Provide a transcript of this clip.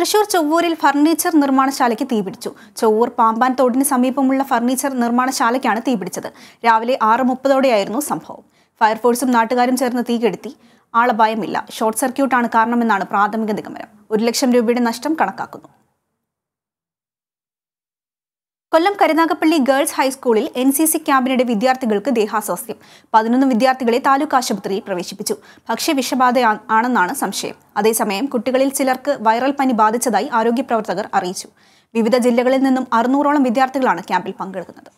Thrissur ചൊവ്വൂരിൽ furniture നിർമ്മാണശാലയ്ക്ക് തീപിടിച്ചു ചൊവ്വൂർ പാമ്പാൻ തോടിന് സമീപമുള്ള furniture നിർമ്മാണശാലയ്ക്കാണ് തീപിടിച്ചത് രാവിലെ ആറ് മുപ്പതോടെയായിരുന്നു സംഭവം ഫയർഫോഴ്സും നാട്ടുകാരും ചേർന്ന് തീകെടുത്തി ആളപായമില്ല ഷോർട്ട് സർക്യൂട്ടാണ് കാരണമെന്നാണ് പ്രാഥമിക നിഗമനം ഒരു ലക്ഷം രൂപയുടെ നഷ്ടം കണക്കാക്കുന്നു കൊല്ലം കരുനാഗപ്പള്ളി ഗേൾസ് ഹൈസ്കൂളിൽ എൻ സി സി ക്യാമ്പിനിടെ വിദ്യാർത്ഥികൾക്ക് ദേഹാസ്വാസ്ഥ്യം പതിനൊന്ന് വിദ്യാർത്ഥികളെ താലൂക്ക് ആശുപത്രിയിൽ പ്രവേശിപ്പിച്ചു വിഷബാധ ആണെന്നാണ് സംശയം അതേസമയം കുട്ടികളിൽ ചിലർക്ക് വൈറൽ പനി ബാധിച്ചതായി ആരോഗ്യ പ്രവർത്തകർ അറിയിച്ചു വിവിധ ജില്ലകളിൽ നിന്നും അറുന്നൂറോളം വിദ്യാർത്ഥികളാണ് ക്യാമ്പിൽ പങ്കെടുക്കുന്നത്